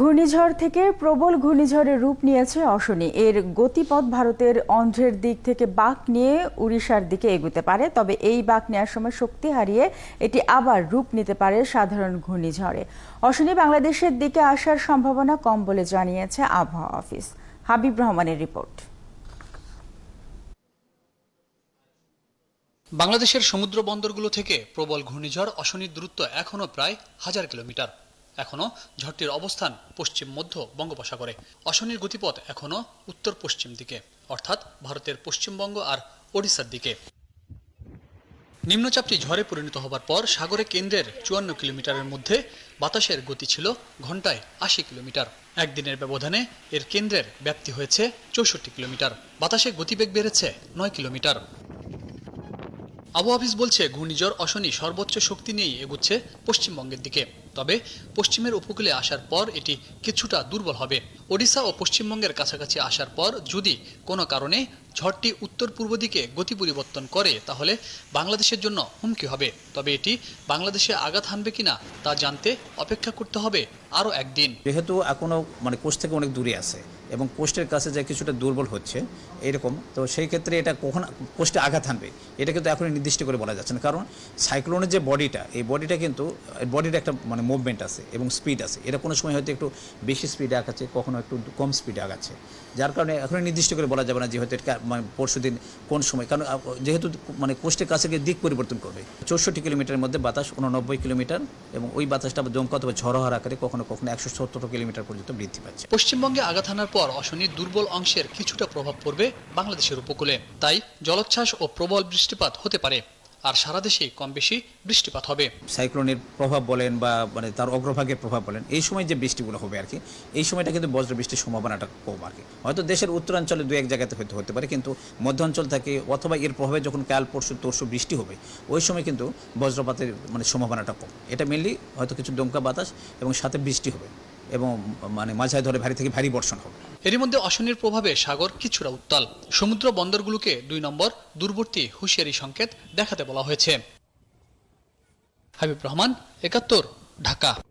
ঘূর্ণিঝড় থেকে প্রবল ঘূর্ণিঝড়ে রূপ নিয়েছে অশনি এর গতিপথ ভারতের অন্ধ্রের দিক থেকে বাঁক নিয়ে উড়িষ্যার দিকে এগুতে পারে তবে এই বাঁক নেওয়ার সময় শক্তি হারিয়ে এটি আবার রূপ নিতে পারে সাধারণ ঘূর্ণিঝড়ে অশনি বাংলাদেশের দিকে আসার সম্ভাবনা কম বলে জানিয়েছে আবহাওয়া অফিস হাবিব রহমানের রিপোর্ট বাংলাদেশের সমুদ্র বন্দরগুলো থেকে প্রবল ঘূর্ণিঝড় অশনির দূরত্ব এখনও প্রায় হাজার কিলোমিটার এখনও ঝড়টির অবস্থান পশ্চিম মধ্য বঙ্গোপসাগরে অশনির গতিপথ এখনও উত্তর পশ্চিম দিকে অর্থাৎ ভারতের পশ্চিমবঙ্গ আর ওড়িশার দিকে নিম্নচাপটি ঝড়ে পরিণত হবার পর সাগরে কেন্দ্রের চুয়ান্ন কিলোমিটারের মধ্যে বাতাসের গতি ছিল ঘন্টায় আশি কিলোমিটার একদিনের ব্যবধানে এর কেন্দ্রের ব্যাপ্তি হয়েছে চৌষট্টি কিলোমিটার বাতাসে গতিবেগ বেড়েছে নয় কিলোমিটার আবহাওয়া অফিস বলছে ঘূর্ণিঝড় অশনি সর্বোচ্চ শক্তি নিয়েই এগুচ্ছে পশ্চিমবঙ্গের দিকে তবে পশ্চিমের উপকূলে আসার পর এটি কিছুটা দুর্বল হবে ওড়িশা ও পশ্চিমবঙ্গের কাছাকাছি আসার পর যদি কোনো কারণে ঝড়টি উত্তর পূর্ব দিকে গতি পরিবর্তন করে তাহলে বাংলাদেশের জন্য হুমকি হবে তবে এটি বাংলাদেশে আঘাত হানবে কিনা তা জানতে অপেক্ষা করতে হবে আরও একদিন যেহেতু এখনও মানে কোষ থেকে অনেক দূরে আছে এবং পোস্টের কাছে যে কিছুটা দুর্বল হচ্ছে এরকম তো সেই ক্ষেত্রে এটা কখন পোস্টে আঘাত আনবে এটা কিন্তু এখনই নির্দিষ্ট করে বলা যাচ্ছে না কারণ সাইক্লোনের যে বডিটা এই বডিটা কিন্তু বডির একটা মানে মুভমেন্ট আছে এবং স্পিড আছে এটা কোনো সময় হয়তো একটু বেশি স্পিডে আঁকাচ্ছে কখনো একটু কম স্পিডে আগাচ্ছে যার কারণে এখনই নির্দিষ্ট করে বলা যাবে না যে হয়তো এটা মানে পরশু দিন কোন সময় কারণ যেহেতু মানে কোষ্টের কাছে গিয়ে দিক পরিবর্তন করবে চৌষট্টি কিলোমিটারের মধ্যে বাতাস উননব্বই কিলোমিটার এবং ওই বাতাসটা জমকা অথবা ঝড়হার আকারে কখনো কখনো একশো সত্তর কিলোমিটার পর্যন্ত বৃদ্ধি পাচ্ছে পশ্চিমবঙ্গে আঘাত হানার পর অশনির দুর্বল অংশের কিছুটা প্রভাব পড়বে বাংলাদেশের উপকূলে তাই জলোচ্ছ্বাস ও প্রবল বৃষ্টিপাত হতে পারে আর সারা দেশে কম বেশি বৃষ্টিপাত হবে সাইক্লোনের প্রভাব বলেন বা মানে তার অগ্রভাগের প্রভাব বলেন এই সময় যে বৃষ্টিগুলো হবে আর কি এই সময়টা কিন্তু বজ্র বৃষ্টির সম্ভাবনাটা কম আর কি হয়তো দেশের উত্তরাঞ্চলে দু এক জায়গাতে হয়তো হতে পারে কিন্তু মধ্যাঞ্চল থেকে অথবা এর প্রভাবে যখন কাল পরশু তরশু বৃষ্টি হবে ওই সময় কিন্তু বজ্রপাতের মানে সম্ভাবনাটা কম এটা মেনলি হয়তো কিছু দমকা বাতাস এবং সাথে বৃষ্টি হবে এবং মানে মাঝায় ধরে ভারী থেকে ভারী বর্ষণ হবে এরই মধ্যে অশনির প্রভাবে সাগর কিছুটা উত্তাল সমুদ্র বন্দরগুলোকে দুই নম্বর দূরবর্তী হুঁশিয়ারি সংকেত দেখাতে বলা হয়েছে হাবিব রহমান একাত্তর ঢাকা